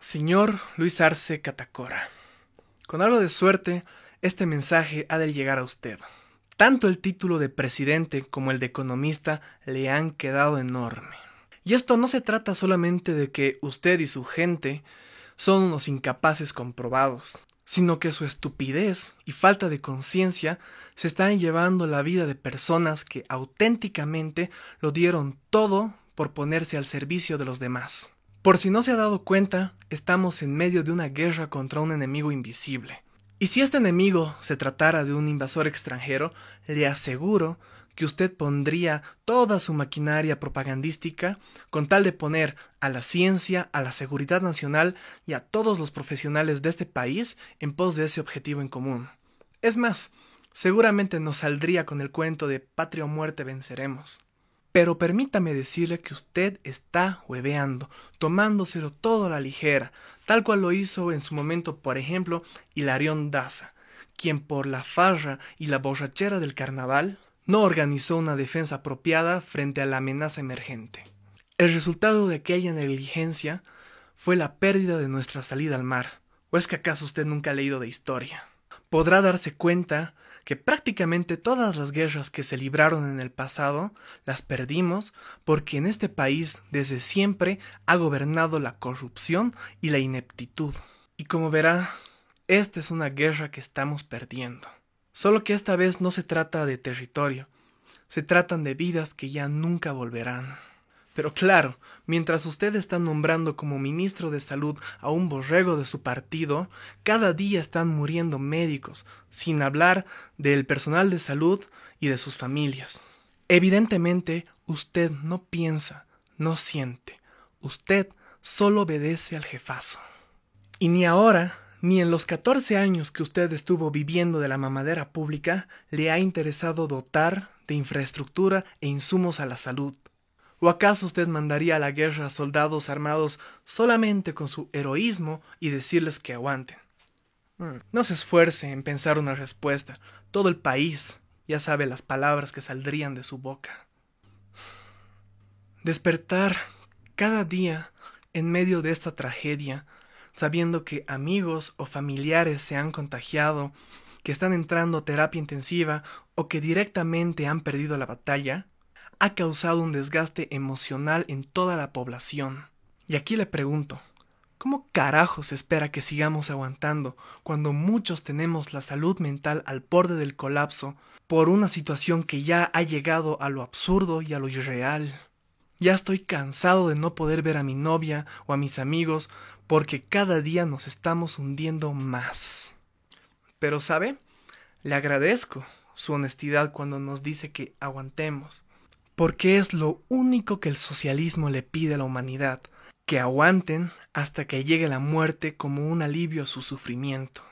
Señor Luis Arce Catacora, con algo de suerte, este mensaje ha de llegar a usted. Tanto el título de presidente como el de economista le han quedado enorme. Y esto no se trata solamente de que usted y su gente son unos incapaces comprobados, sino que su estupidez y falta de conciencia se están llevando la vida de personas que auténticamente lo dieron todo por ponerse al servicio de los demás. Por si no se ha dado cuenta, estamos en medio de una guerra contra un enemigo invisible. Y si este enemigo se tratara de un invasor extranjero, le aseguro que usted pondría toda su maquinaria propagandística con tal de poner a la ciencia, a la seguridad nacional y a todos los profesionales de este país en pos de ese objetivo en común. Es más, seguramente nos saldría con el cuento de patria o muerte venceremos. Pero permítame decirle que usted está hueveando, tomándoselo todo a la ligera, tal cual lo hizo en su momento, por ejemplo, Hilarión Daza, quien por la farra y la borrachera del carnaval no organizó una defensa apropiada frente a la amenaza emergente. El resultado de aquella negligencia fue la pérdida de nuestra salida al mar. ¿O es que acaso usted nunca ha leído de historia? Podrá darse cuenta que prácticamente todas las guerras que se libraron en el pasado las perdimos porque en este país desde siempre ha gobernado la corrupción y la ineptitud. Y como verá, esta es una guerra que estamos perdiendo. Solo que esta vez no se trata de territorio, se tratan de vidas que ya nunca volverán. Pero claro, mientras usted está nombrando como ministro de salud a un borrego de su partido, cada día están muriendo médicos, sin hablar del personal de salud y de sus familias. Evidentemente, usted no piensa, no siente. Usted solo obedece al jefazo. Y ni ahora, ni en los 14 años que usted estuvo viviendo de la mamadera pública, le ha interesado dotar de infraestructura e insumos a la salud ¿O acaso usted mandaría a la guerra a soldados armados solamente con su heroísmo y decirles que aguanten? Mm, no se esfuerce en pensar una respuesta. Todo el país ya sabe las palabras que saldrían de su boca. Despertar cada día en medio de esta tragedia, sabiendo que amigos o familiares se han contagiado, que están entrando a terapia intensiva o que directamente han perdido la batalla, ha causado un desgaste emocional en toda la población. Y aquí le pregunto, ¿cómo carajo se espera que sigamos aguantando cuando muchos tenemos la salud mental al borde del colapso por una situación que ya ha llegado a lo absurdo y a lo irreal? Ya estoy cansado de no poder ver a mi novia o a mis amigos porque cada día nos estamos hundiendo más. Pero, ¿sabe? Le agradezco su honestidad cuando nos dice que aguantemos, porque es lo único que el socialismo le pide a la humanidad, que aguanten hasta que llegue la muerte como un alivio a su sufrimiento.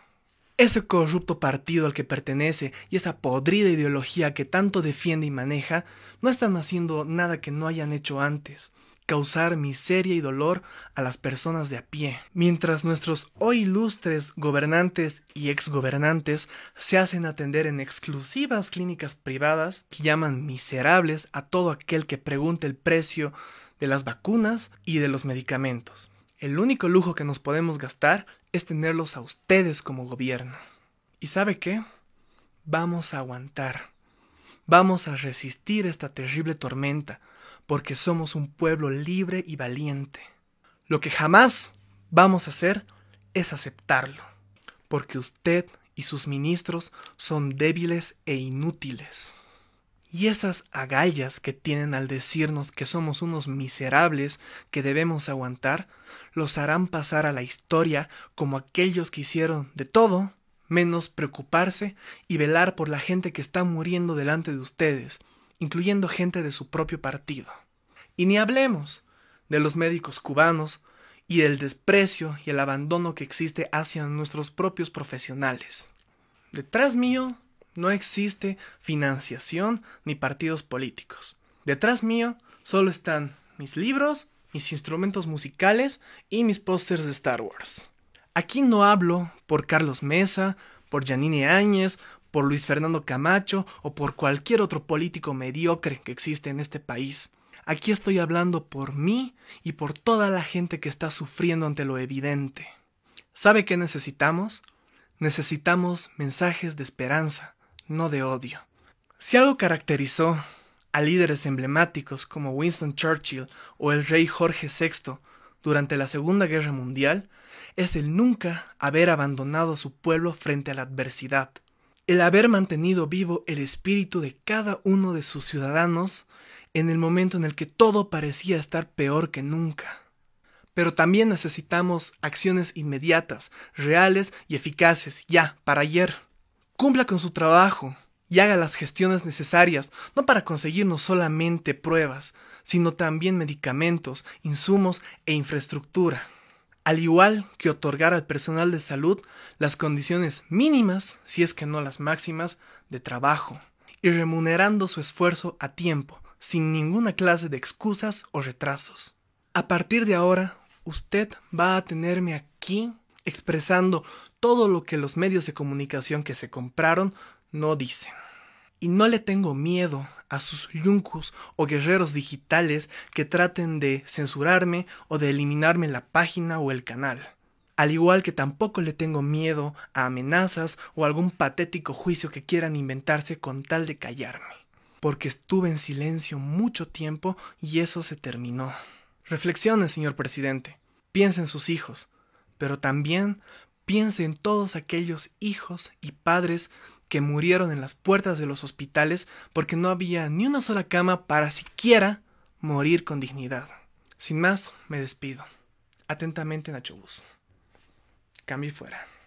Ese corrupto partido al que pertenece y esa podrida ideología que tanto defiende y maneja no están haciendo nada que no hayan hecho antes causar miseria y dolor a las personas de a pie, mientras nuestros hoy ilustres gobernantes y exgobernantes se hacen atender en exclusivas clínicas privadas que llaman miserables a todo aquel que pregunte el precio de las vacunas y de los medicamentos. El único lujo que nos podemos gastar es tenerlos a ustedes como gobierno. ¿Y sabe qué? Vamos a aguantar. Vamos a resistir esta terrible tormenta porque somos un pueblo libre y valiente. Lo que jamás vamos a hacer es aceptarlo, porque usted y sus ministros son débiles e inútiles. Y esas agallas que tienen al decirnos que somos unos miserables que debemos aguantar, los harán pasar a la historia como aquellos que hicieron de todo menos preocuparse y velar por la gente que está muriendo delante de ustedes, incluyendo gente de su propio partido. Y ni hablemos de los médicos cubanos y del desprecio y el abandono que existe hacia nuestros propios profesionales. Detrás mío no existe financiación ni partidos políticos. Detrás mío solo están mis libros, mis instrumentos musicales y mis pósters de Star Wars. Aquí no hablo por Carlos Mesa, por Janine Áñez, por Luis Fernando Camacho o por cualquier otro político mediocre que existe en este país. Aquí estoy hablando por mí y por toda la gente que está sufriendo ante lo evidente. ¿Sabe qué necesitamos? Necesitamos mensajes de esperanza, no de odio. Si algo caracterizó a líderes emblemáticos como Winston Churchill o el rey Jorge VI durante la Segunda Guerra Mundial, es el nunca haber abandonado a su pueblo frente a la adversidad, el haber mantenido vivo el espíritu de cada uno de sus ciudadanos en el momento en el que todo parecía estar peor que nunca. Pero también necesitamos acciones inmediatas, reales y eficaces, ya, para ayer. Cumpla con su trabajo y haga las gestiones necesarias, no para conseguirnos solamente pruebas, sino también medicamentos, insumos e infraestructura. Al igual que otorgar al personal de salud las condiciones mínimas, si es que no las máximas, de trabajo, y remunerando su esfuerzo a tiempo, sin ninguna clase de excusas o retrasos. A partir de ahora, usted va a tenerme aquí expresando todo lo que los medios de comunicación que se compraron no dicen. Y no le tengo miedo a sus yuncos o guerreros digitales que traten de censurarme o de eliminarme la página o el canal. Al igual que tampoco le tengo miedo a amenazas o algún patético juicio que quieran inventarse con tal de callarme porque estuve en silencio mucho tiempo y eso se terminó. Reflexione, señor presidente. Piense en sus hijos, pero también piense en todos aquellos hijos y padres que murieron en las puertas de los hospitales porque no había ni una sola cama para siquiera morir con dignidad. Sin más, me despido. Atentamente, Nacho Bus. Cambio fuera.